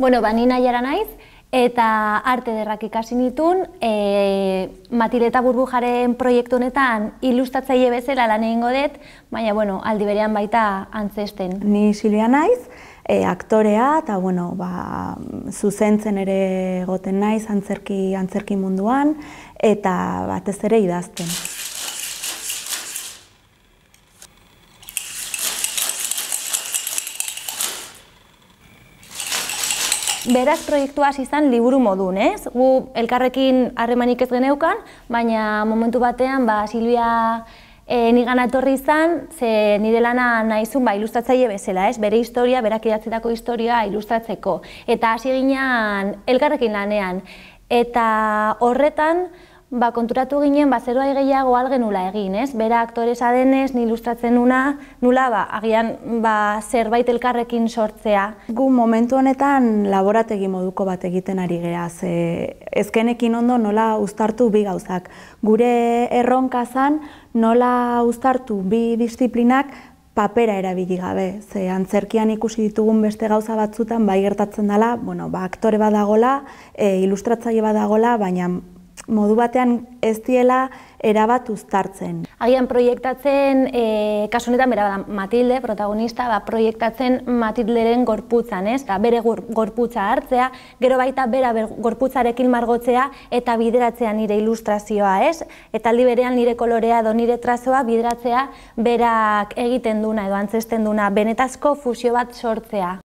Bueno, banina jara naiz, eta arte derrak ikasi nitun, e, Matileta Burbujaren proiektu honetan ilustatzaile bezala lan egingo dut, baina bueno, aldi berean baita antzesten. Ni Silvia naiz, e, aktorea eta bueno, ba, zuzentzen ere egoten naiz antzerki, antzerki munduan eta batez ere idazten. beraz proiektua hasi izan liburu modun, ez? Gu elkarrekin harremanik ez geneukan, baina momentu batean ba Silvia e, ni gana etorri izan, ze nire lana naizun ba ilustratzaile bezala, ez? Bere historia, berak idatzetako historia ilustratzeko eta hasi ginean elkarrekin lanean eta horretan Ba, konturatu ginen, ba, zeroa gehiago algen nula egin, ez? Bera aktoreza denez, ni ilustratzen nuna, nula, ba, agian, ba, zerbait elkarrekin sortzea. Gu momentu honetan laborategi moduko bat egiten ari geha, ze ezkenekin ondo nola uztartu bi gauzak. Gure erronka zan, nola uztartu bi disiplinak papera erabili gabe, ze antzerkian ikusi ditugun beste gauza batzutan, bai gertatzen dela, bueno, ba, aktore badagola, e, ilustratzaile badagola, baina modu batean ez diela erabat uztartzen. Agian proiektatzen, e, kasu honetan bera Matilde, protagonista, ba, proiektatzen Matilderen gorputzan, ez? Da, ba, bere gor, gorputza hartzea, gero baita bera ber, gorputzarekin margotzea eta bideratzea nire ilustrazioa, ez? Eta aldi berean nire kolorea edo nire trazoa bideratzea berak egiten duna edo antzesten duna, benetazko fusio bat sortzea.